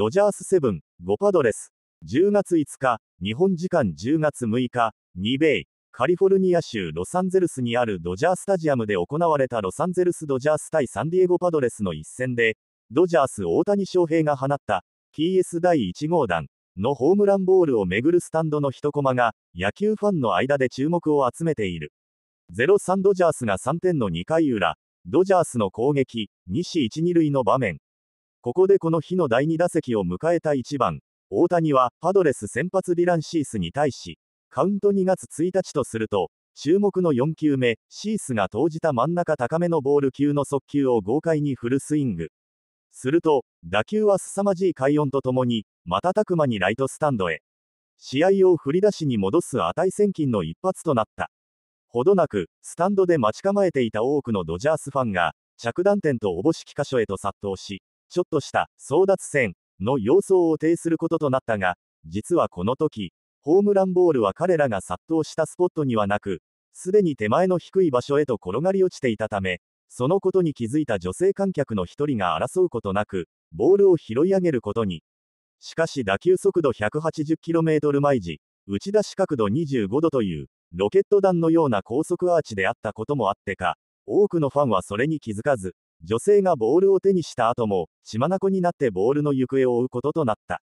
ドジャース7、5パドレス、10月5日、日本時間10月6日、ニベイ、カリフォルニア州ロサンゼルスにあるドジャースタジアムで行われたロサンゼルスドジャース対サンディエゴパドレスの一戦で、ドジャース大谷翔平が放った PS 第1号弾のホームランボールをめぐるスタンドの一コマが野球ファンの間で注目を集めている。03ドジャースが3点の2回裏、ドジャースの攻撃、西1、2塁の場面、ここでこの日の第2打席を迎えた1番、大谷はパドレス先発ディラン・シースに対し、カウント2月1日とすると、注目の4球目、シースが投じた真ん中高めのボール級の速球を豪快にフルスイング。すると、打球は凄まじい快音とともに、瞬く間にライトスタンドへ。試合を振り出しに戻す値千金の一発となった。ほどなく、スタンドで待ち構えていた多くのドジャースファンが、着弾点とおぼしき箇所へと殺到し、ちょっとした争奪戦の様相を呈することとなったが、実はこの時、ホームランボールは彼らが殺到したスポットにはなく、すでに手前の低い場所へと転がり落ちていたため、そのことに気づいた女性観客の一人が争うことなく、ボールを拾い上げることに。しかし打球速度 180km 毎時、打ち出し角度25度という、ロケット弾のような高速アーチであったこともあってか、多くのファンはそれに気づかず、女性がボールを手にした後も、血眼になってボールの行方を追うこととなった。